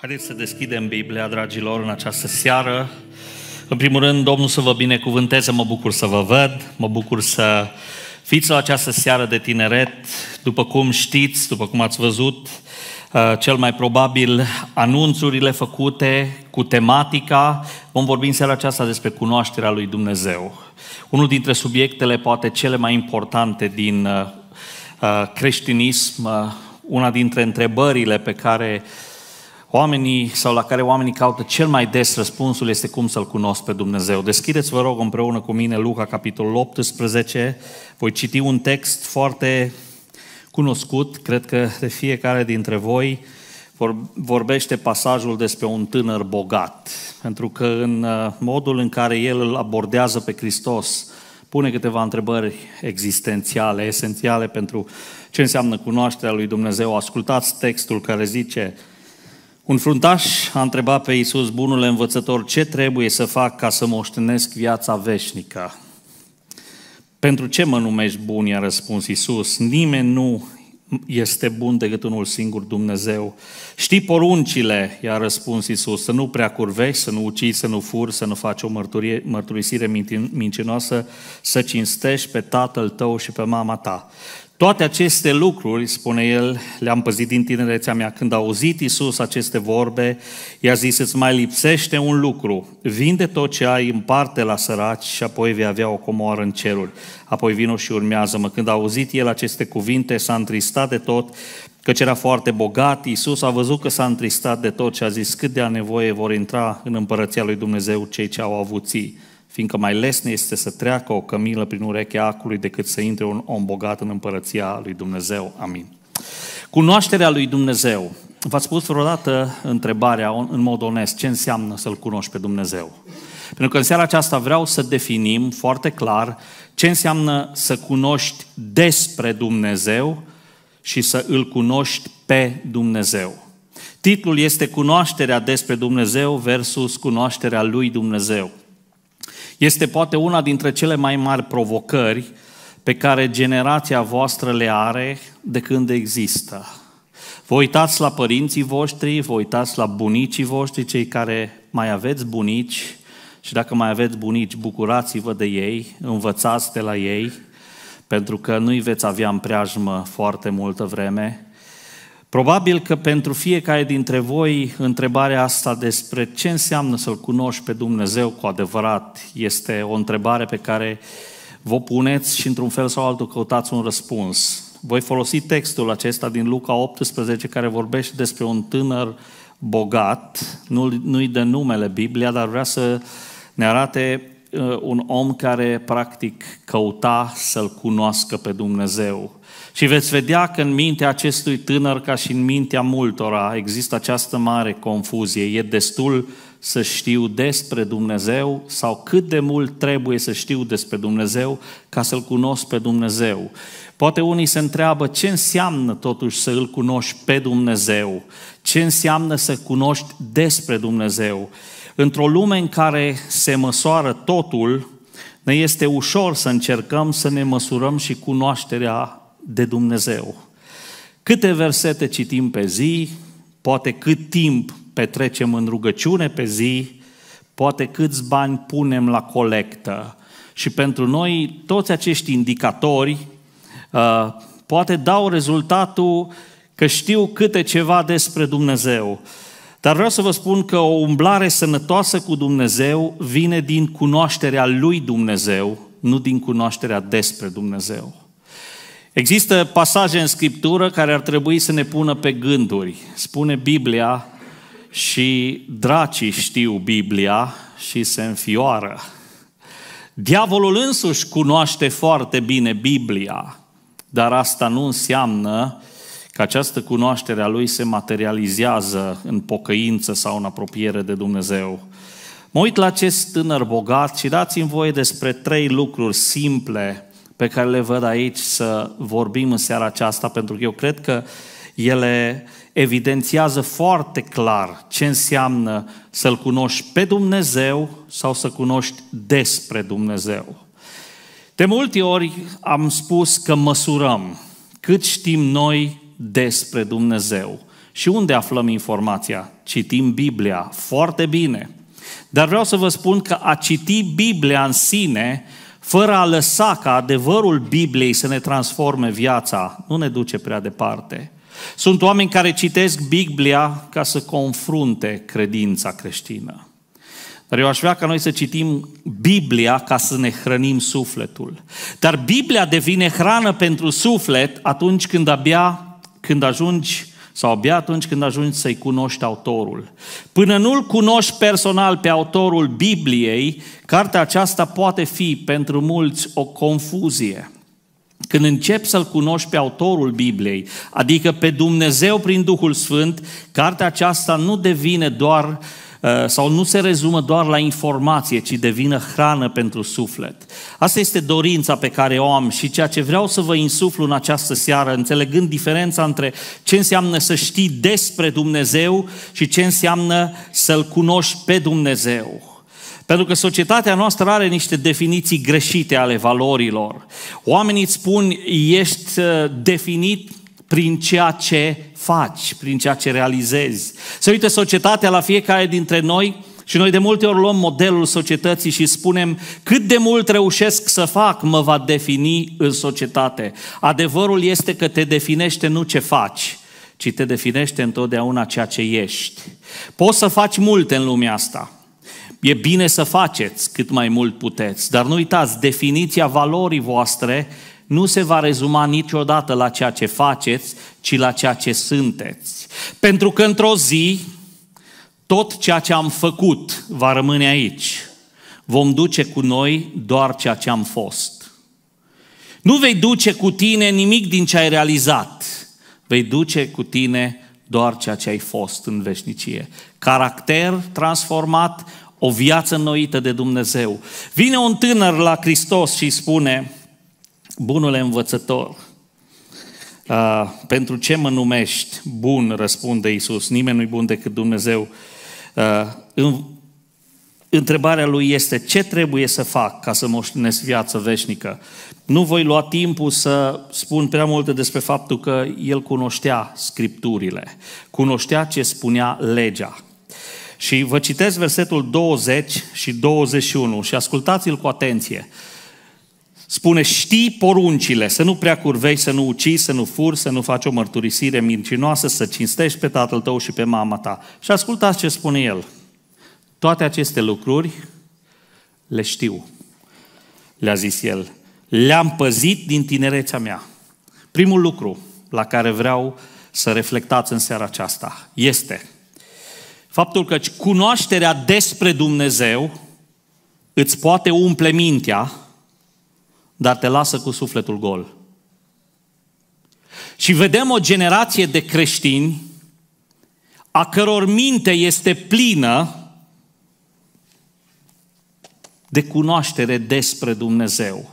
Haideți să deschidem Biblia, dragilor, în această seară. În primul rând, Domnul să vă binecuvânteze, mă bucur să vă văd, mă bucur să fiți la această seară de tineret. După cum știți, după cum ați văzut, uh, cel mai probabil anunțurile făcute cu tematica, vom vorbi în seara aceasta despre cunoașterea lui Dumnezeu. Unul dintre subiectele poate cele mai importante din uh, uh, creștinism, una dintre întrebările pe care uh, oamenii sau la care oamenii caută cel mai des răspunsul este cum să-L cunosc pe Dumnezeu. Deschideți, vă rog, împreună cu mine Luca, capitolul 18. Voi citi un text foarte cunoscut, cred că de fiecare dintre voi vorbește pasajul despre un tânăr bogat, pentru că în uh, modul în care el îl abordează pe Hristos, pune câteva întrebări existențiale, esențiale pentru ce înseamnă cunoașterea lui Dumnezeu. Ascultați textul care zice, un fruntaș a întrebat pe Iisus, bunul învățător, ce trebuie să fac ca să moștenesc viața veșnică? Pentru ce mă numești bun? I-a răspuns Iisus. Nimeni nu este bun decât unul singur Dumnezeu. Știi poruncile, i-a răspuns Iisus. să nu prea curvești, să nu ucizi, să nu furi, să nu faci o mărturie, mărturisire mincinoasă, să cinstești pe tatăl tău și pe mama ta. Toate aceste lucruri, spune el, le-am păzit din tinerețea mea. Când a auzit Iisus aceste vorbe, i-a zis, îți mai lipsește un lucru. Vinde tot ce ai, împarte la săraci și apoi vei avea o comoară în ceruri. Apoi vino și urmează-mă. Când a auzit el aceste cuvinte, s-a întristat de tot, căci era foarte bogat. Iisus a văzut că s-a întristat de tot și a zis, cât de a nevoie vor intra în împărăția lui Dumnezeu cei ce au avut ții fiindcă mai lesne este să treacă o cămilă prin urechea acului decât să intre un om bogat în împărăția lui Dumnezeu. Amin. Cunoașterea lui Dumnezeu. V-ați pus vreodată întrebarea în mod onest, ce înseamnă să-L cunoști pe Dumnezeu? Pentru că în seara aceasta vreau să definim foarte clar ce înseamnă să cunoști despre Dumnezeu și să îl cunoști pe Dumnezeu. Titlul este Cunoașterea despre Dumnezeu versus Cunoașterea lui Dumnezeu. Este poate una dintre cele mai mari provocări pe care generația voastră le are de când există. Vă uitați la părinții voștri, vă uitați la bunicii voștri, cei care mai aveți bunici și dacă mai aveți bunici, bucurați-vă de ei, învățați de la ei, pentru că nu-i veți avea în preajmă foarte multă vreme. Probabil că pentru fiecare dintre voi întrebarea asta despre ce înseamnă să-L cunoști pe Dumnezeu cu adevărat este o întrebare pe care vă puneți și într-un fel sau altul căutați un răspuns. Voi folosi textul acesta din Luca 18 care vorbește despre un tânăr bogat, nu-i de numele Biblia, dar vrea să ne arate uh, un om care practic căuta să-L cunoască pe Dumnezeu. Și veți vedea că în mintea acestui tânăr, ca și în mintea multora, există această mare confuzie. E destul să știu despre Dumnezeu sau cât de mult trebuie să știu despre Dumnezeu ca să-L cunosc pe Dumnezeu. Poate unii se întreabă ce înseamnă totuși să îl cunoști pe Dumnezeu, ce înseamnă să cunoști despre Dumnezeu. Într-o lume în care se măsoară totul, ne este ușor să încercăm să ne măsurăm și cunoașterea de Dumnezeu. Câte versete citim pe zi, poate cât timp petrecem în rugăciune pe zi, poate câți bani punem la colectă. Și pentru noi, toți acești indicatori uh, poate dau rezultatul că știu câte ceva despre Dumnezeu. Dar vreau să vă spun că o umblare sănătoasă cu Dumnezeu vine din cunoașterea lui Dumnezeu, nu din cunoașterea despre Dumnezeu. Există pasaje în Scriptură care ar trebui să ne pună pe gânduri. Spune Biblia și dracii știu Biblia și se înfioară. Diavolul însuși cunoaște foarte bine Biblia, dar asta nu înseamnă că această cunoaștere a lui se materializează în pocăință sau în apropiere de Dumnezeu. Mă uit la acest tânăr bogat și dați-mi voie despre trei lucruri simple pe care le văd aici să vorbim în seara aceasta, pentru că eu cred că ele evidențiază foarte clar ce înseamnă să-L cunoști pe Dumnezeu sau să cunoști despre Dumnezeu. De multe ori am spus că măsurăm cât știm noi despre Dumnezeu. Și unde aflăm informația? Citim Biblia foarte bine. Dar vreau să vă spun că a citi Biblia în sine fără a lăsa ca adevărul Bibliei să ne transforme viața, nu ne duce prea departe. Sunt oameni care citesc Biblia ca să confrunte credința creștină. Dar eu aș vrea ca noi să citim Biblia ca să ne hrănim sufletul. Dar Biblia devine hrană pentru suflet atunci când abia, când ajungi sau abia atunci când ajungi să-i cunoști autorul. Până nu-l cunoști personal pe autorul Bibliei, cartea aceasta poate fi pentru mulți o confuzie. Când începi să-L cunoști pe autorul Bibliei, adică pe Dumnezeu prin Duhul Sfânt, cartea aceasta nu devine doar uh, Eh, sau nu se rezumă doar la informație, ci devină hrană pentru suflet. Asta este dorința pe care o am și ceea ce vreau să vă insuflu în această seară, înțelegând diferența între ce înseamnă să știi despre Dumnezeu și ce înseamnă să-L cunoști pe Dumnezeu. Pentru că societatea noastră are niște definiții greșite ale valorilor. Oamenii îți spun, ești eh, definit prin ceea ce faci, prin ceea ce realizezi. Să uite societatea la fiecare dintre noi și noi de multe ori luăm modelul societății și spunem cât de mult reușesc să fac mă va defini în societate. Adevărul este că te definește nu ce faci, ci te definește întotdeauna ceea ce ești. Poți să faci multe în lumea asta. E bine să faceți cât mai mult puteți, dar nu uitați, definiția valorii voastre nu se va rezuma niciodată la ceea ce faceți, ci la ceea ce sunteți. Pentru că într-o zi, tot ceea ce am făcut va rămâne aici. Vom duce cu noi doar ceea ce am fost. Nu vei duce cu tine nimic din ce ai realizat. Vei duce cu tine doar ceea ce ai fost în veșnicie. Caracter transformat, o viață înnoită de Dumnezeu. Vine un tânăr la Hristos și spune, Bunule învățător, uh, pentru ce mă numești bun, răspunde Isus. Nimeni nu-i bun decât Dumnezeu. Uh, în, întrebarea lui este ce trebuie să fac ca să moștenesc viață veșnică. Nu voi lua timpul să spun prea multe despre faptul că el cunoștea scripturile, cunoștea ce spunea legea. Și vă citesc versetul 20 și 21 și ascultați-l cu atenție spune, știi poruncile, să nu prea curvei, să nu ucizi, să nu furi, să nu faci o mărturisire mincinoasă, să cinstești pe tatăl tău și pe mama ta. Și ascultați ce spune el. Toate aceste lucruri le știu, le-a zis el. Le-am păzit din tinerețea mea. Primul lucru la care vreau să reflectați în seara aceasta este faptul că cunoașterea despre Dumnezeu îți poate umple mintea, dar te lasă cu sufletul gol. Și vedem o generație de creștini a căror minte este plină de cunoaștere despre Dumnezeu,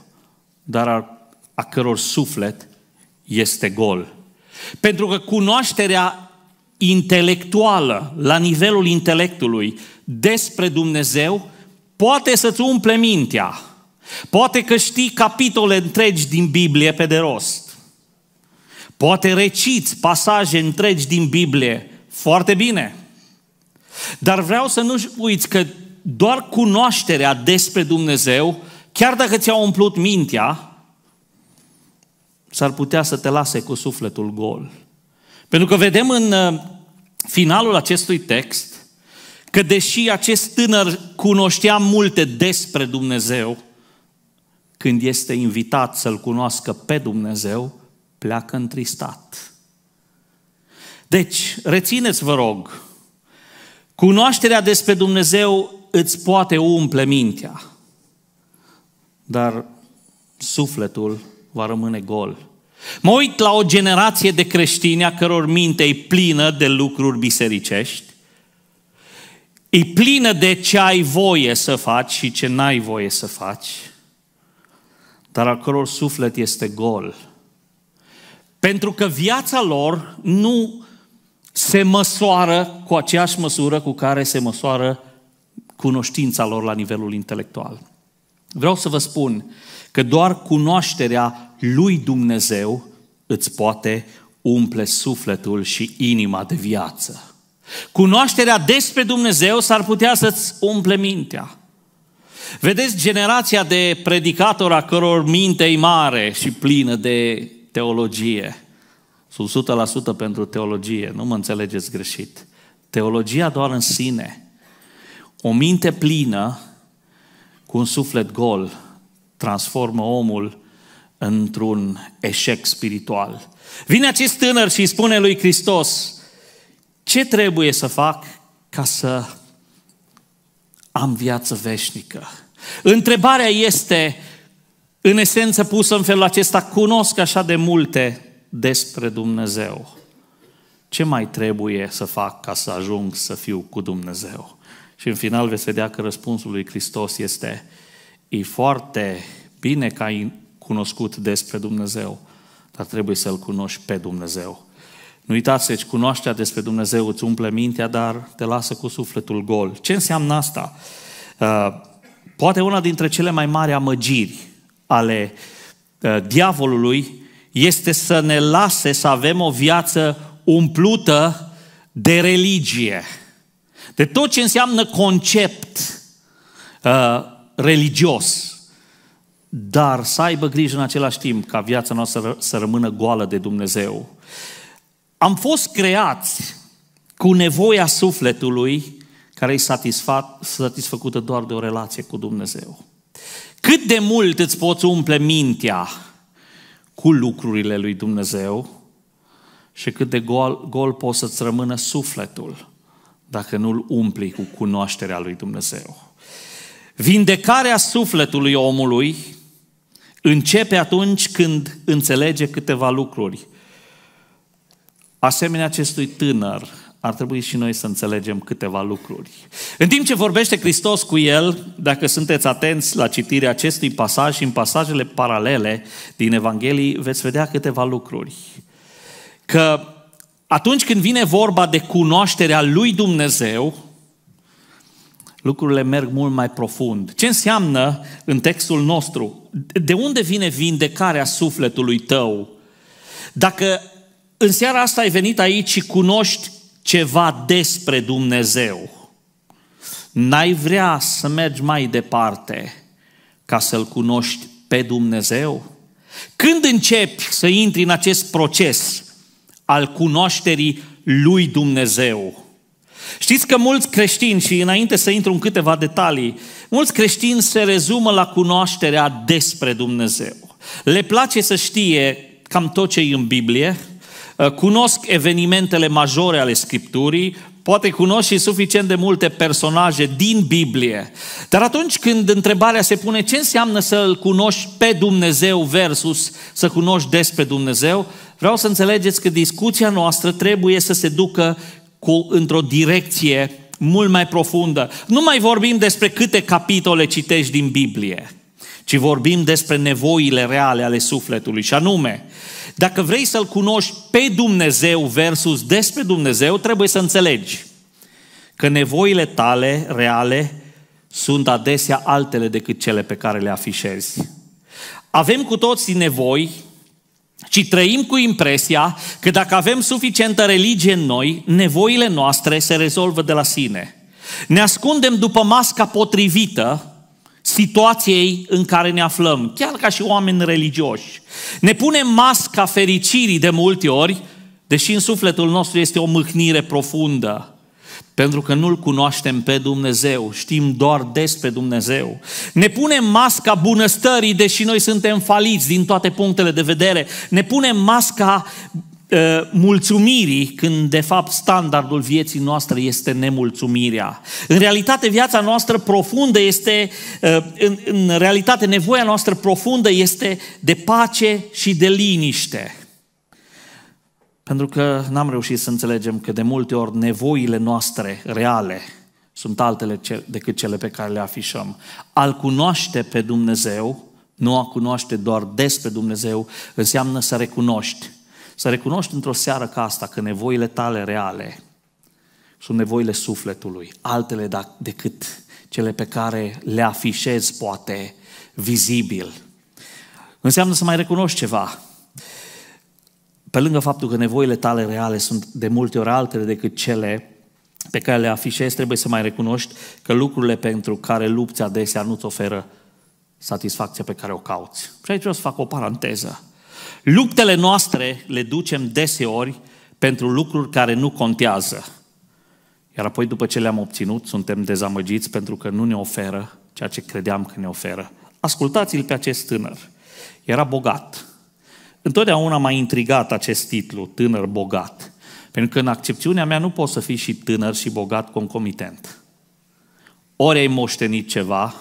dar a, a căror suflet este gol. Pentru că cunoașterea intelectuală, la nivelul intelectului, despre Dumnezeu, poate să-ți umple mintea. Poate că știi capitole întregi din Biblie pe de rost. Poate reciți pasaje întregi din Biblie foarte bine. Dar vreau să nu uiți că doar cunoașterea despre Dumnezeu, chiar dacă ți-a umplut mintea, s-ar putea să te lase cu sufletul gol. Pentru că vedem în uh, finalul acestui text că deși acest tânăr cunoștea multe despre Dumnezeu, când este invitat să-L cunoască pe Dumnezeu, pleacă întristat. Deci, rețineți, vă rog, cunoașterea despre Dumnezeu îți poate umple mintea, dar sufletul va rămâne gol. Mă uit la o generație de creștini a căror minte e plină de lucruri bisericești, e plină de ce ai voie să faci și ce n-ai voie să faci, dar al căror suflet este gol. Pentru că viața lor nu se măsoară cu aceeași măsură cu care se măsoară cunoștința lor la nivelul intelectual. Vreau să vă spun că doar cunoașterea lui Dumnezeu îți poate umple sufletul și inima de viață. Cunoașterea despre Dumnezeu s-ar putea să-ți umple mintea. Vedeți generația de predicatori a căror minte e mare și plină de teologie. Sunt 100% pentru teologie, nu mă înțelegeți greșit. Teologia doar în sine. O minte plină cu un suflet gol transformă omul într-un eșec spiritual. Vine acest tânăr și îi spune lui Hristos, ce trebuie să fac ca să am viață veșnică. Întrebarea este, în esență pusă în felul acesta, cunosc așa de multe despre Dumnezeu. Ce mai trebuie să fac ca să ajung să fiu cu Dumnezeu? Și în final veți vedea că răspunsul lui Hristos este e foarte bine că ai cunoscut despre Dumnezeu, dar trebuie să-L cunoști pe Dumnezeu. Nu uitați, deci cunoașterea despre Dumnezeu îți umple mintea, dar te lasă cu sufletul gol. Ce înseamnă asta? Uh, poate una dintre cele mai mari amăgiri ale uh, diavolului este să ne lase să avem o viață umplută de religie, de tot ce înseamnă concept uh, religios, dar să aibă grijă în același timp ca viața noastră să rămână goală de Dumnezeu. Am fost creați cu nevoia sufletului care e satisfa- satisfăcută doar de o relație cu Dumnezeu. Cât de mult îți poți umple mintea cu lucrurile lui Dumnezeu și cât de gol, gol poți să-ți rămână sufletul dacă nu-l umpli cu cunoașterea lui Dumnezeu. Vindecarea sufletului omului începe atunci când înțelege câteva lucruri Asemenea acestui tânăr, ar trebui și noi să înțelegem câteva lucruri. În timp ce vorbește Hristos cu el, dacă sunteți atenți la citirea acestui pasaj și în pasajele paralele din Evanghelii, veți vedea câteva lucruri. Că atunci când vine vorba de cunoașterea lui Dumnezeu, lucrurile merg mult mai profund. Ce înseamnă în textul nostru? De unde vine vindecarea sufletului tău? Dacă în seara asta ai venit aici și cunoști ceva despre Dumnezeu. N-ai vrea să mergi mai departe ca să-L cunoști pe Dumnezeu? Când începi să intri în acest proces al cunoașterii lui Dumnezeu? Știți că mulți creștini, și înainte să intru în câteva detalii, mulți creștini se rezumă la cunoașterea despre Dumnezeu. Le place să știe cam tot ce e în Biblie, Uh, cunosc evenimentele majore ale Scripturii, poate cunosc și suficient de multe personaje din Biblie. Dar atunci când întrebarea se pune ce înseamnă să-L cunoști pe Dumnezeu versus să cunoști despre Dumnezeu, vreau să înțelegeți că discuția noastră trebuie să se ducă cu, într-o direcție mult mai profundă. Nu mai vorbim despre câte capitole citești din Biblie ci vorbim despre nevoile reale ale sufletului. Și anume, dacă vrei să-L cunoști pe Dumnezeu versus despre Dumnezeu, trebuie să înțelegi că nevoile tale reale sunt adesea altele decât cele pe care le afișezi. Avem cu toții nevoi, ci trăim cu impresia că dacă avem suficientă religie în noi, nevoile noastre se rezolvă de la sine. Ne ascundem după masca potrivită situației în care ne aflăm, chiar ca și oameni religioși. Ne punem masca fericirii de multe ori, deși în sufletul nostru este o mâhnire profundă. Pentru că nu-L cunoaștem pe Dumnezeu, știm doar despre Dumnezeu. Ne punem masca bunăstării, deși noi suntem faliți din toate punctele de vedere. Ne punem masca Eh, mulțumirii, când de fapt standardul vieții noastre este nemulțumirea. În realitate, viața noastră profundă este, eh, în, în realitate, nevoia noastră profundă este de pace și de liniște. Pentru că n-am reușit să înțelegem că de multe ori nevoile noastre reale sunt altele decât cele pe care le afișăm. Al cunoaște pe Dumnezeu, nu a cunoaște doar despre Dumnezeu, înseamnă să recunoști să recunoști într-o seară ca asta că nevoile tale reale sunt nevoile sufletului, altele da, decât cele pe care le afișezi, poate, vizibil. Înseamnă să mai recunoști ceva. Pe lângă faptul că nevoile tale reale sunt de multe ori altele decât cele pe care le afișezi, trebuie să mai recunoști că lucrurile pentru care lupți adesea nu-ți oferă satisfacția pe care o cauți. Și aici vreau să fac o paranteză. Luptele noastre le ducem deseori pentru lucruri care nu contează. Iar apoi, după ce le-am obținut, suntem dezamăgiți pentru că nu ne oferă ceea ce credeam că ne oferă. Ascultați-l pe acest tânăr. Era bogat. Întotdeauna m-a intrigat acest titlu, tânăr bogat. Pentru că în accepțiunea mea nu poți să fii și tânăr și bogat concomitent. Ori ai moștenit ceva,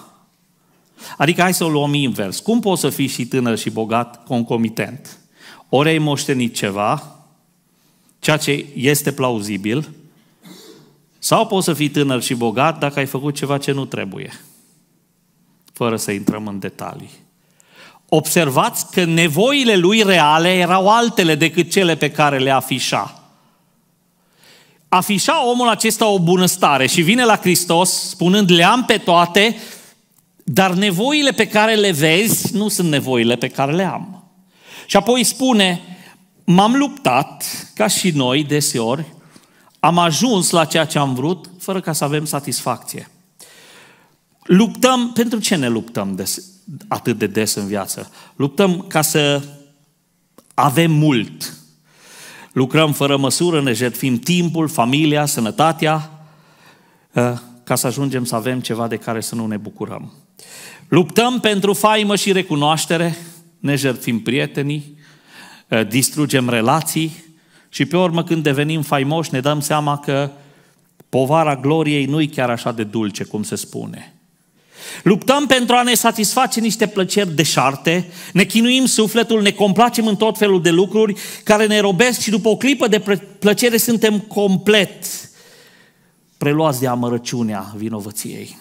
Adică hai să o luăm invers. Cum poți să fii și tânăr și bogat concomitent? Ori ai moștenit ceva, ceea ce este plauzibil, sau poți să fii tânăr și bogat dacă ai făcut ceva ce nu trebuie. Fără să intrăm în detalii. Observați că nevoile lui reale erau altele decât cele pe care le afișa. Afișa omul acesta o bunăstare și vine la Hristos spunând le am pe toate dar nevoile pe care le vezi nu sunt nevoile pe care le am. Și apoi spune, m-am luptat, ca și noi deseori, am ajuns la ceea ce am vrut, fără ca să avem satisfacție. Luptăm, pentru ce ne luptăm des, atât de des în viață? Luptăm ca să avem mult. Lucrăm fără măsură, ne jertfim timpul, familia, sănătatea, ă, ca să ajungem să avem ceva de care să nu ne bucurăm. Luptăm pentru faimă și recunoaștere, ne jertfim prietenii, eh, distrugem relații și pe urmă când devenim faimoși ne dăm seama că povara gloriei nu-i chiar așa de dulce cum se spune. Luptăm pentru a ne satisface niște plăceri deșarte, ne chinuim sufletul, ne complacem în tot felul de lucruri care ne robesc și după o clipă de plăcere suntem complet preluați de amărăciunea vinovăției.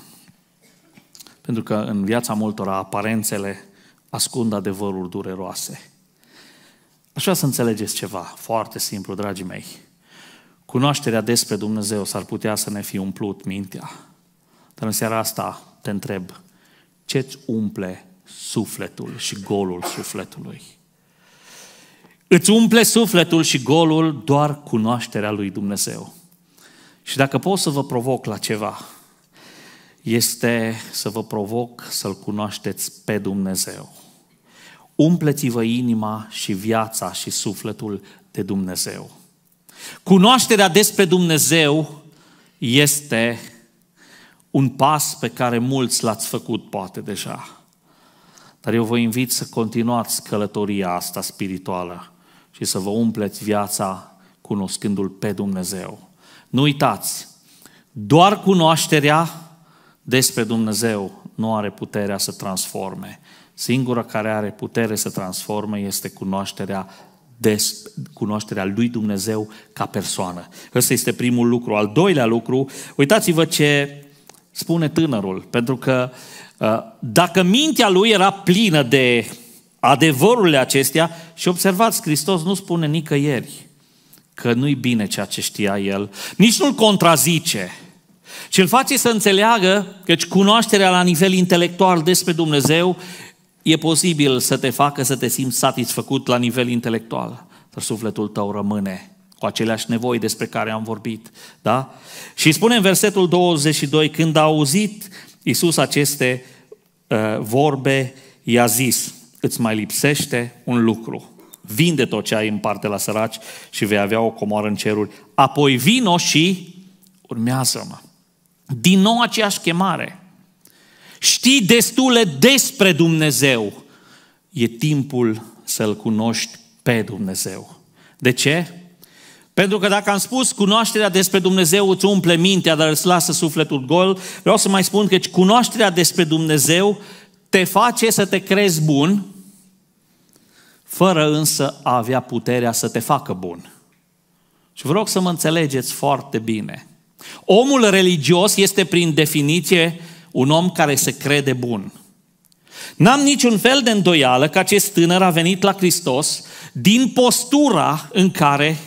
Pentru că în viața multora aparențele ascund adevăruri dureroase. Așa să înțelegeți ceva foarte simplu, dragii mei. Cunoașterea despre Dumnezeu s-ar putea să ne fi umplut mintea. Dar în seara asta te întreb, ce-ți umple sufletul și golul sufletului? Îți umple sufletul și golul doar cunoașterea lui Dumnezeu. Și dacă pot să vă provoc la ceva, este să vă provoc să-L cunoașteți pe Dumnezeu. Umpleți-vă inima și viața și sufletul de Dumnezeu. Cunoașterea despre Dumnezeu este un pas pe care mulți l-ați făcut poate deja. Dar eu vă invit să continuați călătoria asta spirituală și să vă umpleți viața cunoscându-L pe Dumnezeu. Nu uitați, doar cunoașterea despre Dumnezeu nu are puterea să transforme. Singura care are putere să transforme este cunoașterea des, cunoașterea lui Dumnezeu ca persoană. Ăsta este primul lucru. Al doilea lucru, uitați-vă ce spune tânărul, pentru că uh, dacă mintea lui era plină de adevărurile acestea, și observați, Hristos nu spune nicăieri că nu-i bine ceea ce știa el, nici nu-l contrazice, și îl face să înțeleagă că cunoașterea la nivel intelectual despre Dumnezeu e posibil să te facă să te simți satisfăcut la nivel intelectual, dar sufletul tău rămâne cu aceleași nevoi despre care am vorbit. Da? Și spune în versetul 22, când a auzit Iisus aceste uh, vorbe, i-a zis, îți mai lipsește un lucru. Vinde tot ce ai în parte la săraci și vei avea o comoară în ceruri. Apoi vino și urmează-mă. Din nou aceeași chemare. Știi destule despre Dumnezeu. E timpul să-L cunoști pe Dumnezeu. De ce? Pentru că dacă am spus cunoașterea despre Dumnezeu îți umple mintea, dar îți lasă sufletul gol, vreau să mai spun că deci cunoașterea despre Dumnezeu te face să te crezi bun, fără însă a avea puterea să te facă bun. Și vreau să mă înțelegeți foarte bine. Omul religios este prin definiție un om care se crede bun. N-am niciun fel de îndoială că acest tânăr a venit la Hristos din postura în care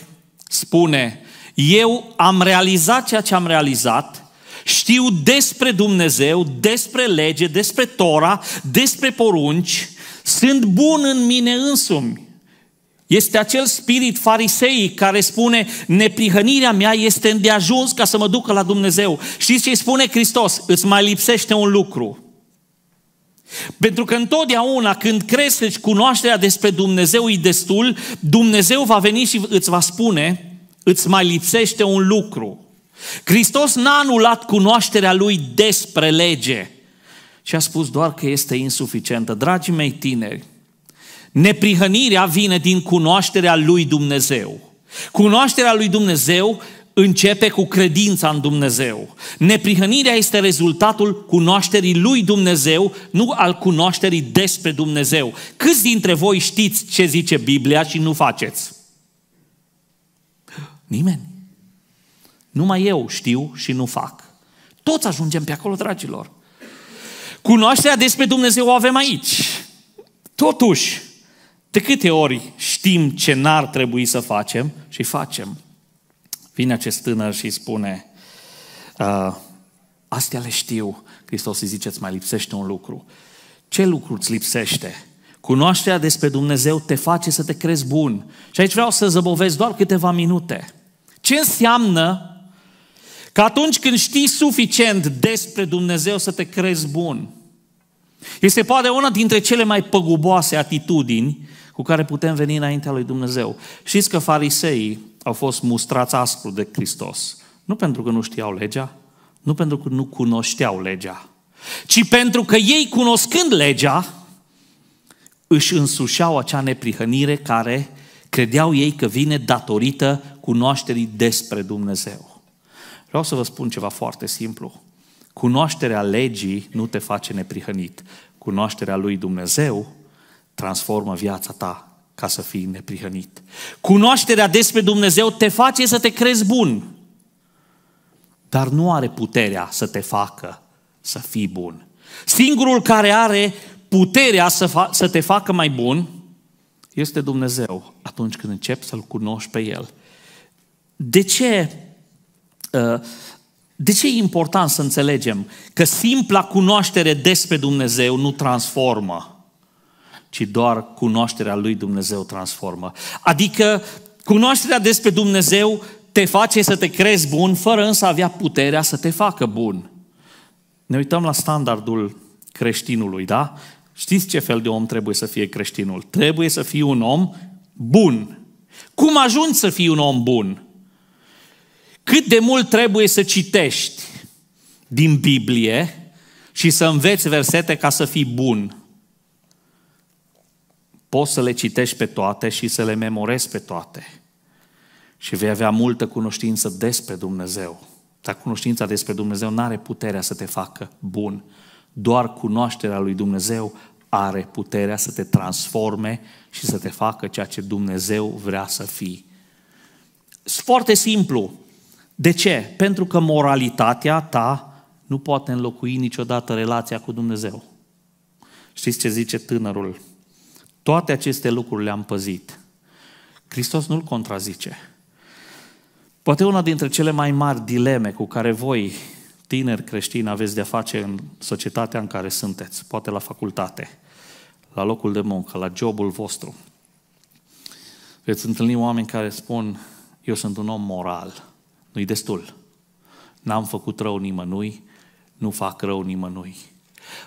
spune eu am realizat ceea ce am realizat, știu despre Dumnezeu, despre lege, despre Tora, despre porunci, sunt bun în mine însumi. Este acel spirit farisei care spune neprihănirea mea este îndeajuns ca să mă ducă la Dumnezeu. Știți ce spune Hristos? Îți mai lipsește un lucru. Pentru că întotdeauna când crești deci cunoașterea despre Dumnezeu e destul, Dumnezeu va veni și îți va spune, îți mai lipsește un lucru. Hristos n-a anulat cunoașterea lui despre lege, Și a spus doar că este insuficientă. Dragii mei tineri, Neprihănirea vine din cunoașterea lui Dumnezeu. Cunoașterea lui Dumnezeu începe cu credința în Dumnezeu. Neprihănirea este rezultatul cunoașterii lui Dumnezeu, nu al cunoașterii despre Dumnezeu. Câți dintre voi știți ce zice Biblia și nu faceți? Nimeni. Numai eu știu și nu fac. Toți ajungem pe acolo, dragilor. Cunoașterea despre Dumnezeu o avem aici. Totuși, de câte ori știm ce n-ar trebui să facem și facem? Vine acest tânăr și spune, ah, astea le știu. Hristos îi zice, îți mai lipsește un lucru. Ce lucru îți lipsește? Cunoașterea despre Dumnezeu te face să te crezi bun. Și aici vreau să zăbovesc doar câteva minute. Ce înseamnă că atunci când știi suficient despre Dumnezeu să te crezi bun? Este poate una dintre cele mai păguboase atitudini cu care putem veni înaintea lui Dumnezeu. Știți că fariseii au fost mustrați aspru de Hristos. Nu pentru că nu știau legea, nu pentru că nu cunoșteau legea, ci pentru că ei, cunoscând legea, își însușeau acea neprihănire care credeau ei că vine datorită cunoașterii despre Dumnezeu. Vreau să vă spun ceva foarte simplu. Cunoașterea legii nu te face neprihănit. Cunoașterea lui Dumnezeu transformă viața ta ca să fii neprihănit. Cunoașterea despre Dumnezeu te face să te crezi bun, dar nu are puterea să te facă să fii bun. Singurul care are puterea să, fa- să te facă mai bun este Dumnezeu atunci când începi să-L cunoști pe El. De ce, ă, de ce e important să înțelegem că simpla cunoaștere despre Dumnezeu nu transformă? ci doar cunoașterea lui Dumnezeu transformă. Adică cunoașterea despre Dumnezeu te face să te crezi bun, fără însă avea puterea să te facă bun. Ne uităm la standardul creștinului, da? Știți ce fel de om trebuie să fie creștinul? Trebuie să fii un om bun. Cum ajungi să fii un om bun? Cât de mult trebuie să citești din Biblie și să înveți versete ca să fii bun? Poți să le citești pe toate și să le memorezi pe toate. Și vei avea multă cunoștință despre Dumnezeu. Dar cunoștința despre Dumnezeu nu are puterea să te facă bun. Doar cunoașterea lui Dumnezeu are puterea să te transforme și să te facă ceea ce Dumnezeu vrea să fii. Foarte simplu. De ce? Pentru că moralitatea ta nu poate înlocui niciodată relația cu Dumnezeu. Știți ce zice tânărul toate aceste lucruri le-am păzit. Hristos nu-l contrazice. Poate una dintre cele mai mari dileme cu care voi, tineri creștini, aveți de-a face în societatea în care sunteți, poate la facultate, la locul de muncă, la jobul vostru. Veți întâlni oameni care spun, eu sunt un om moral, nu-i destul. N-am făcut rău nimănui, nu fac rău nimănui.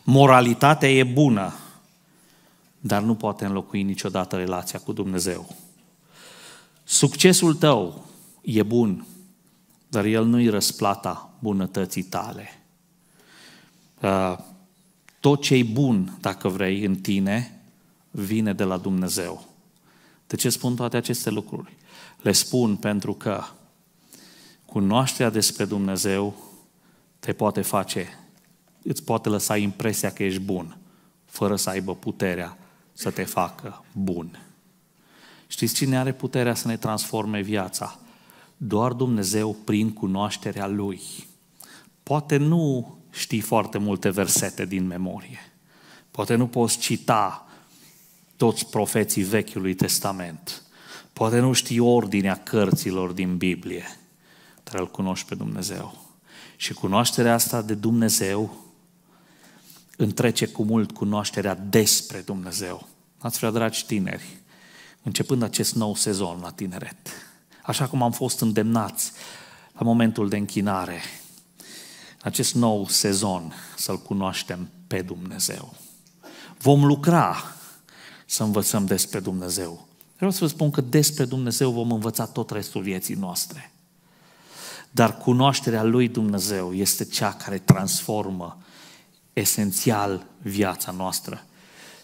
Moralitatea e bună, dar nu poate înlocui niciodată relația cu Dumnezeu. Succesul tău e bun, dar el nu-i răsplata bunătății tale. Uh, tot ce e bun, dacă vrei, în tine, vine de la Dumnezeu. De ce spun toate aceste lucruri? Le spun pentru că cunoașterea despre Dumnezeu te poate face, îți poate lăsa impresia că ești bun, fără să aibă puterea să te facă bun. Știți cine are puterea să ne transforme viața? Doar Dumnezeu prin cunoașterea Lui. Poate nu știi foarte multe versete din memorie. Poate nu poți cita toți profeții Vechiului Testament. Poate nu știi ordinea cărților din Biblie, dar îl cunoști pe Dumnezeu. Și cunoașterea asta de Dumnezeu întrece cu mult cunoașterea despre Dumnezeu. Ați vrea, dragi tineri, începând acest nou sezon la tineret, așa cum am fost îndemnați la momentul de închinare, acest nou sezon să-L cunoaștem pe Dumnezeu. Vom lucra să învățăm despre Dumnezeu. Vreau să vă spun că despre Dumnezeu vom învăța tot restul vieții noastre. Dar cunoașterea lui Dumnezeu este cea care transformă esențial viața noastră.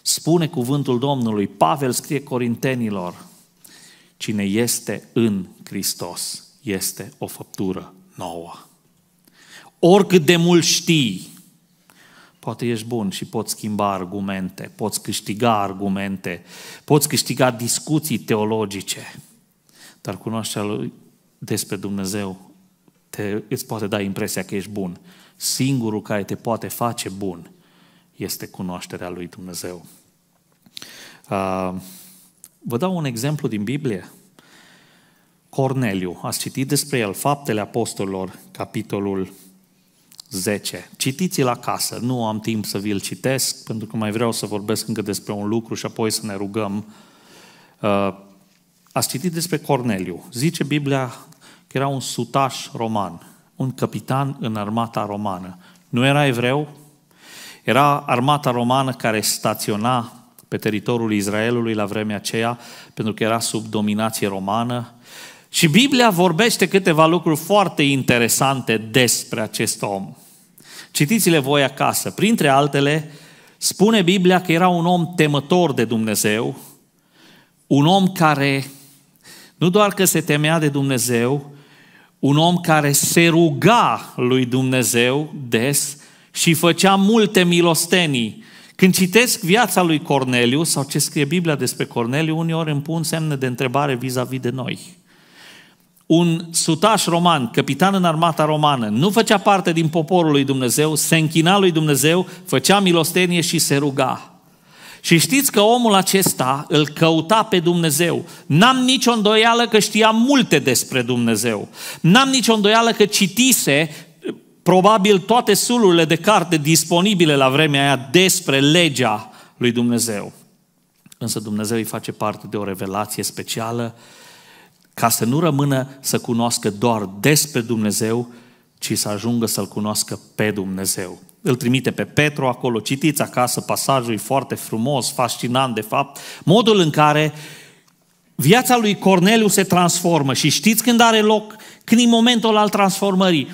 Spune cuvântul Domnului, Pavel scrie Corintenilor, cine este în Hristos este o făptură nouă. Oricât de mult știi, poate ești bun și poți schimba argumente, poți câștiga argumente, poți câștiga discuții teologice, dar cunoașterea lui despre Dumnezeu te, îți poate da impresia că ești bun. Singurul care te poate face bun este cunoașterea lui Dumnezeu. Uh, vă dau un exemplu din Biblie. Corneliu, ați citit despre el, Faptele Apostolilor, capitolul 10. Citiți-l acasă, nu am timp să vi-l citesc, pentru că mai vreau să vorbesc încă despre un lucru și apoi să ne rugăm. Uh, ați citit despre Corneliu. Zice Biblia că era un sutaș roman, un capitan în armata romană. Nu era evreu, era armata romană care staționa pe teritoriul Israelului la vremea aceea, pentru că era sub dominație romană. Și Biblia vorbește câteva lucruri foarte interesante despre acest om. Citiți-le voi acasă. Printre altele, spune Biblia că era un om temător de Dumnezeu, un om care nu doar că se temea de Dumnezeu, un om care se ruga lui Dumnezeu des și făcea multe milostenii. Când citesc viața lui Corneliu sau ce scrie Biblia despre Corneliu, uneori îmi pun semne de întrebare vis-a-vis de noi. Un sutaș roman, capitan în armata romană, nu făcea parte din poporul lui Dumnezeu, se închina lui Dumnezeu, făcea milostenie și se ruga. Și știți că omul acesta îl căuta pe Dumnezeu. N-am nicio îndoială că știa multe despre Dumnezeu. N-am nicio îndoială că citise probabil toate sulurile de carte disponibile la vremea aia despre legea lui Dumnezeu. Însă Dumnezeu îi face parte de o revelație specială ca să nu rămână să cunoască doar despre Dumnezeu, ci să ajungă să-L cunoască pe Dumnezeu îl trimite pe Petru acolo, citiți acasă pasajul, e foarte frumos, fascinant de fapt, modul în care viața lui Corneliu se transformă și știți când are loc, când e momentul al transformării.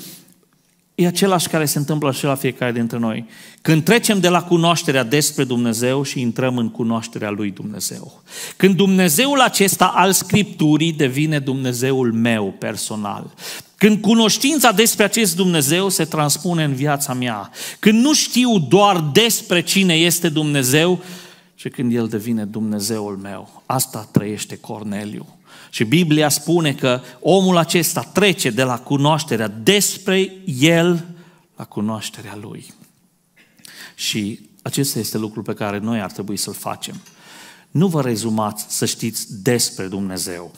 E același care se întâmplă și la fiecare dintre noi. Când trecem de la cunoașterea despre Dumnezeu și intrăm în cunoașterea lui Dumnezeu. Când Dumnezeul acesta al Scripturii devine Dumnezeul meu personal. Când cunoștința despre acest Dumnezeu se transpune în viața mea. Când nu știu doar despre cine este Dumnezeu, și când El devine Dumnezeul meu. Asta trăiește Corneliu. Și Biblia spune că omul acesta trece de la cunoașterea despre El la cunoașterea Lui. Și acesta este lucrul pe care noi ar trebui să-l facem. Nu vă rezumați să știți despre Dumnezeu.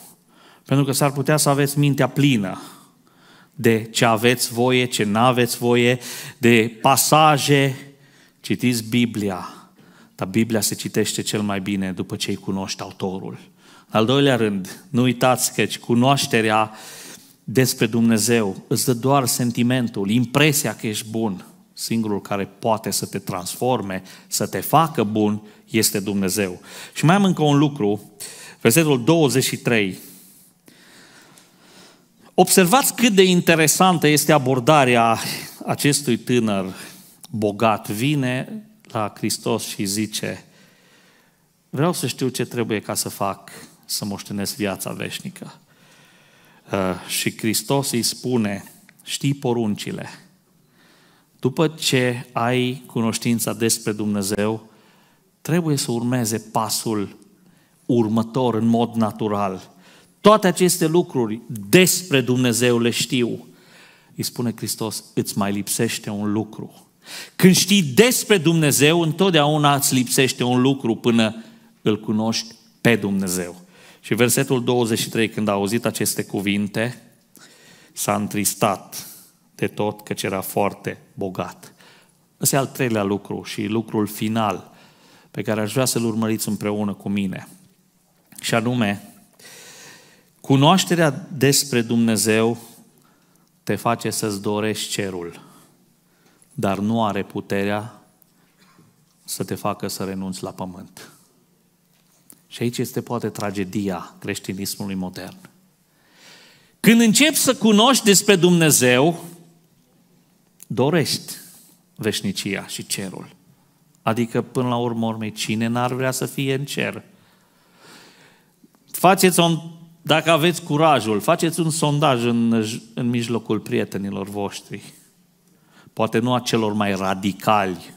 Pentru că s-ar putea să aveți mintea plină de ce aveți voie, ce nu aveți voie, de pasaje. Citiți Biblia dar Biblia se citește cel mai bine după ce îi cunoști autorul. În al doilea rând, nu uitați că cunoașterea despre Dumnezeu îți dă doar sentimentul, impresia că ești bun. Singurul care poate să te transforme, să te facă bun, este Dumnezeu. Și mai am încă un lucru, versetul 23. Observați cât de interesantă este abordarea acestui tânăr bogat. Vine la Hristos și zice vreau să știu ce trebuie ca să fac să moștenesc viața veșnică. Uh, și Hristos îi spune, știi poruncile. După ce ai cunoștința despre Dumnezeu, trebuie să urmeze pasul următor în mod natural. Toate aceste lucruri despre Dumnezeu le știu. Îi spune Hristos, îți mai lipsește un lucru când știi despre Dumnezeu, întotdeauna îți lipsește un lucru până îl cunoști pe Dumnezeu. Și versetul 23, când a auzit aceste cuvinte, s-a întristat de tot, că era foarte bogat. Ăsta e al treilea lucru și lucrul final pe care aș vrea să-l urmăriți împreună cu mine. Și anume, cunoașterea despre Dumnezeu te face să-ți dorești cerul dar nu are puterea să te facă să renunți la pământ. Și aici este poate tragedia creștinismului modern. Când începi să cunoști despre Dumnezeu, dorești veșnicia și cerul. Adică, până la urmă, urmei, cine n-ar vrea să fie în cer? faceți un dacă aveți curajul, faceți un sondaj în, în mijlocul prietenilor voștri Poate nu a celor mai radicali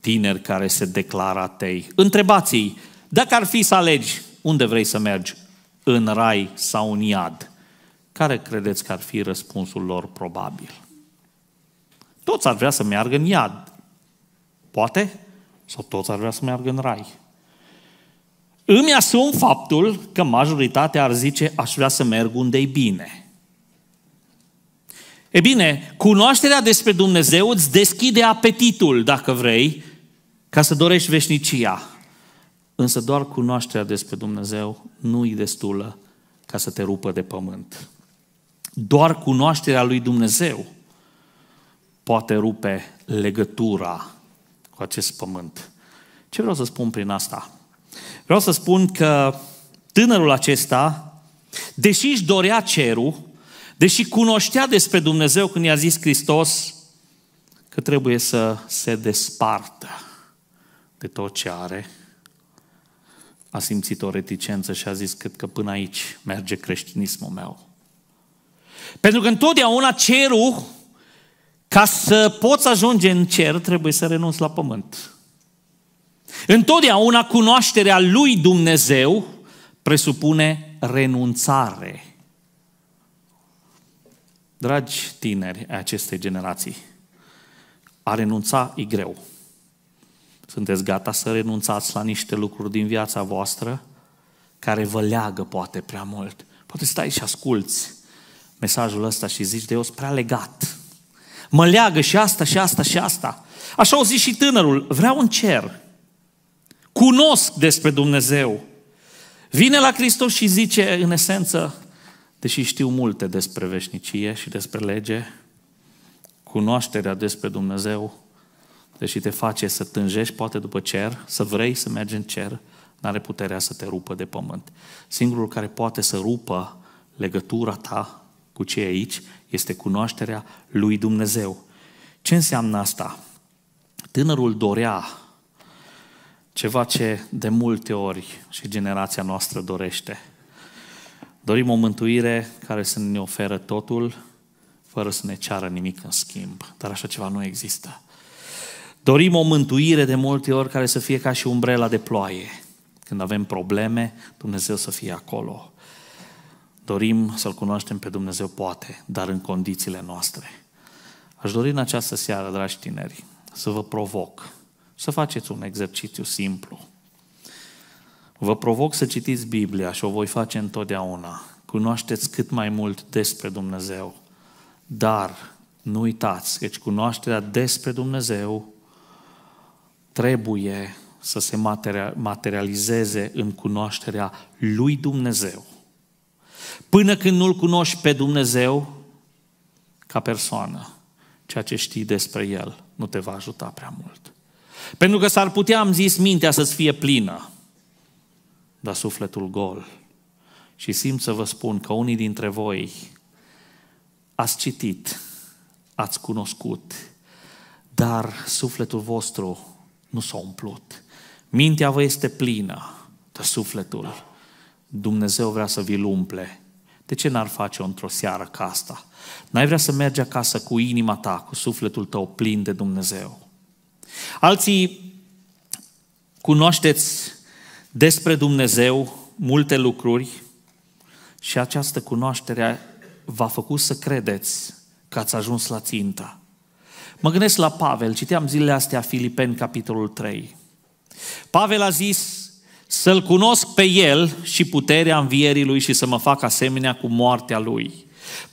tineri care se declară atei. Întrebați-i, dacă ar fi să alegi, unde vrei să mergi? În rai sau în iad? Care credeți că ar fi răspunsul lor probabil? Toți ar vrea să meargă în iad. Poate? Sau toți ar vrea să meargă în rai. Îmi asum faptul că majoritatea ar zice aș vrea să merg unde i bine. E bine, cunoașterea despre Dumnezeu îți deschide apetitul, dacă vrei, ca să dorești veșnicia. Însă doar cunoașterea despre Dumnezeu nu-i destulă ca să te rupă de pământ. Doar cunoașterea lui Dumnezeu poate rupe legătura cu acest pământ. Ce vreau să spun prin asta? Vreau să spun că tânărul acesta, deși își dorea cerul, Deși cunoștea despre Dumnezeu când i-a zis Hristos că trebuie să se despartă de tot ce are, a simțit o reticență și a zis cât că până aici merge creștinismul meu. Pentru că întotdeauna cerul, ca să poți ajunge în cer, trebuie să renunți la pământ. Întotdeauna cunoașterea lui Dumnezeu presupune renunțare Dragi tineri acestei generații, a renunța e greu. Sunteți gata să renunțați la niște lucruri din viața voastră care vă leagă poate prea mult. Poate stai și asculți mesajul ăsta și zici de eu sunt prea legat. Mă leagă și asta, și asta, și asta. Așa au zis și tânărul, vreau un cer. Cunosc despre Dumnezeu. Vine la Hristos și zice, în esență, deși știu multe despre veșnicie și despre lege, cunoașterea despre Dumnezeu, deși te face să tânjești poate după cer, să vrei să mergi în cer, n-are puterea să te rupă de pământ. Singurul care poate să rupă legătura ta cu ce aici este cunoașterea lui Dumnezeu. Ce înseamnă asta? Tânărul dorea ceva ce de multe ori și generația noastră dorește – Dorim o mântuire care să ne oferă totul, fără să ne ceară nimic în schimb. Dar așa ceva nu există. Dorim o mântuire de multe ori care să fie ca și umbrela de ploaie. Când avem probleme, Dumnezeu să fie acolo. Dorim să-L cunoaștem pe Dumnezeu, poate, dar în condițiile noastre. Aș dori în această seară, dragi tineri, să vă provoc, să faceți un exercițiu simplu Vă provoc să citiți Biblia și o voi face întotdeauna. Cunoașteți cât mai mult despre Dumnezeu. Dar nu uitați, căci cunoașterea despre Dumnezeu trebuie să se materializeze în cunoașterea lui Dumnezeu. Până când nu-L cunoști pe Dumnezeu ca persoană, ceea ce știi despre El nu te va ajuta prea mult. Pentru că s-ar putea, am zis, mintea să-ți fie plină dar sufletul gol. Și simt să vă spun că unii dintre voi ați citit, ați cunoscut, dar sufletul vostru nu s-a umplut. Mintea vă este plină, dar sufletul Dumnezeu vrea să vi-l umple. De ce n-ar face-o într-o seară ca asta? N-ai vrea să mergi acasă cu inima ta, cu sufletul tău plin de Dumnezeu. Alții cunoașteți despre Dumnezeu multe lucruri și această cunoaștere v-a făcut să credeți că ați ajuns la ținta. Mă gândesc la Pavel, citeam zilele astea Filipeni, capitolul 3. Pavel a zis, să-L cunosc pe El și puterea învierii Lui și să mă fac asemenea cu moartea Lui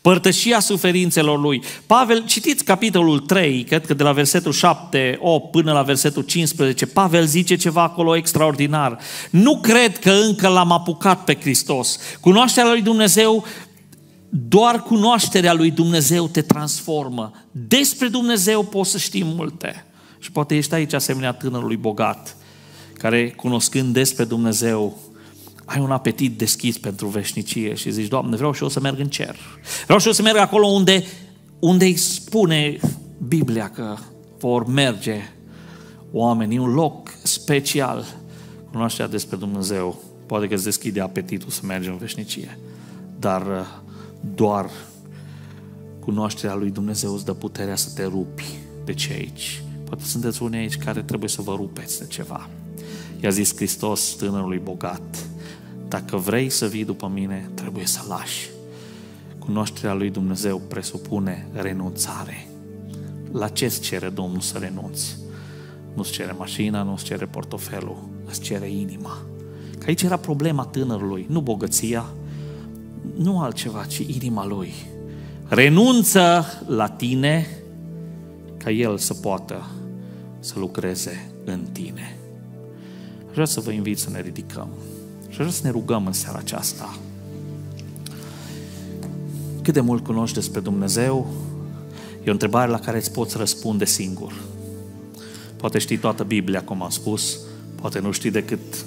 părtășia suferințelor lui. Pavel, citiți capitolul 3, cred că de la versetul 7, 8 până la versetul 15, Pavel zice ceva acolo extraordinar. Nu cred că încă l-am apucat pe Hristos. Cunoașterea lui Dumnezeu doar cunoașterea lui Dumnezeu te transformă. Despre Dumnezeu poți să știi multe. Și poate ești aici asemenea tânărului bogat, care cunoscând despre Dumnezeu ai un apetit deschis pentru veșnicie și zici, Doamne, vreau și eu să merg în cer. Vreau și eu să merg acolo unde, unde îi spune Biblia că vor merge oamenii, un loc special. Cunoașterea despre Dumnezeu poate că îți deschide apetitul să mergi în veșnicie, dar uh, doar cunoașterea lui Dumnezeu îți dă puterea să te rupi de ce aici. Poate sunteți unii aici care trebuie să vă rupeți de ceva. I-a zis Hristos tânărului bogat, dacă vrei să vii după mine, trebuie să lași. Cunoașterea lui Dumnezeu presupune renunțare. La ce îți cere Domnul să renunți? Nu-ți cere mașina, nu-ți cere portofelul, îți cere inima. Că aici era problema tânărului, nu bogăția, nu altceva, ci inima lui. Renunță la tine ca el să poată să lucreze în tine. Vreau să vă invit să ne ridicăm. Și aș să ne rugăm în seara aceasta. Cât de mult cunoști despre Dumnezeu? E o întrebare la care îți poți răspunde singur. Poate știi toată Biblia, cum am spus, poate nu știi decât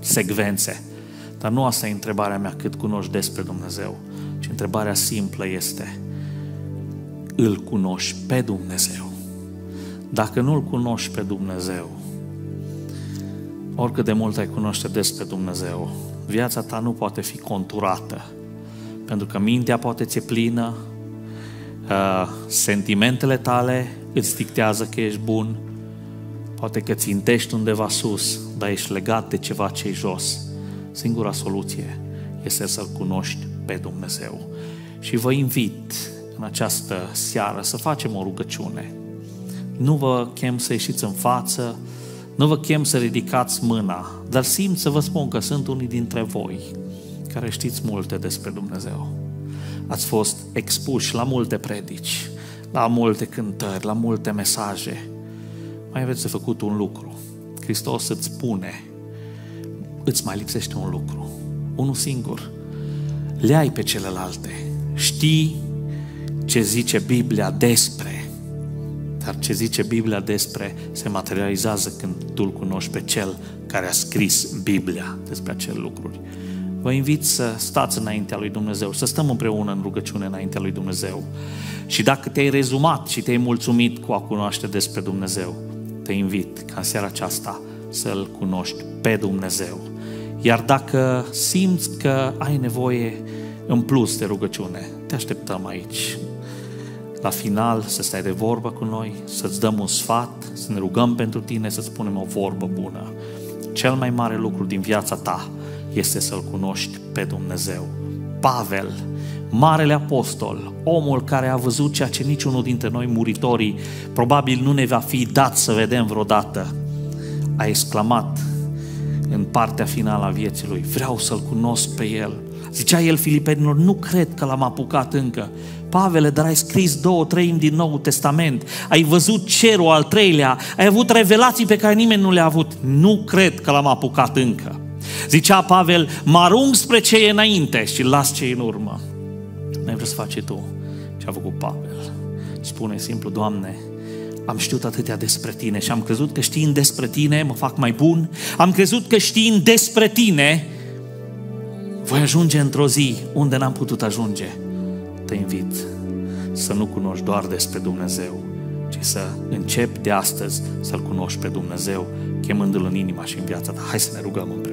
secvențe. Dar nu asta e întrebarea mea cât cunoști despre Dumnezeu, ci întrebarea simplă este îl cunoști pe Dumnezeu. Dacă nu îl cunoști pe Dumnezeu, oricât de mult ai cunoaște despre Dumnezeu, viața ta nu poate fi conturată. Pentru că mintea poate ți plină, uh, sentimentele tale îți dictează că ești bun, poate că țintești undeva sus, dar ești legat de ceva ce e jos. Singura soluție este să-L cunoști pe Dumnezeu. Și vă invit în această seară să facem o rugăciune. Nu vă chem să ieșiți în față, nu vă chem să ridicați mâna, dar simt să vă spun că sunt unii dintre voi care știți multe despre Dumnezeu. Ați fost expuși la multe predici, la multe cântări, la multe mesaje. Mai aveți de făcut un lucru. Hristos îți spune, îți mai lipsește un lucru, unul singur. Le ai pe celelalte. Știi ce zice Biblia despre dar ce zice Biblia despre se materializează când tu îl cunoști pe cel care a scris Biblia despre acele lucruri. Vă invit să stați înaintea lui Dumnezeu, să stăm împreună în rugăciune înaintea lui Dumnezeu. Și dacă te-ai rezumat și te-ai mulțumit cu a cunoaște despre Dumnezeu, te invit ca în seara aceasta să-L cunoști pe Dumnezeu. Iar dacă simți că ai nevoie în plus de rugăciune, te așteptăm aici, la final să stai de vorbă cu noi, să-ți dăm un sfat, să ne rugăm pentru tine, să-ți spunem o vorbă bună. Cel mai mare lucru din viața ta este să-L cunoști pe Dumnezeu. Pavel, Marele Apostol, omul care a văzut ceea ce niciunul dintre noi muritorii probabil nu ne va fi dat să vedem vreodată, a exclamat în partea finală a vieții lui, vreau să-L cunosc pe El. Zicea el Filipenilor, nu cred că l-am apucat încă, Pavele, dar ai scris două trei din Nou Testament. Ai văzut cerul al treilea. Ai avut revelații pe care nimeni nu le-a avut. Nu cred că l-am apucat încă. Zicea Pavel, mă arunc spre ce e înainte și las ce e în urmă. Nu ai vrut să faci tu ce a făcut Pavel. Spune simplu, Doamne, am știut atâtea despre tine și am crezut că știind despre tine mă fac mai bun. Am crezut că știind despre tine voi ajunge într-o zi unde n-am putut ajunge te invit să nu cunoști doar despre Dumnezeu, ci să începi de astăzi să-L cunoști pe Dumnezeu, chemându-L în inima și în viața ta. Hai să ne rugăm împreună.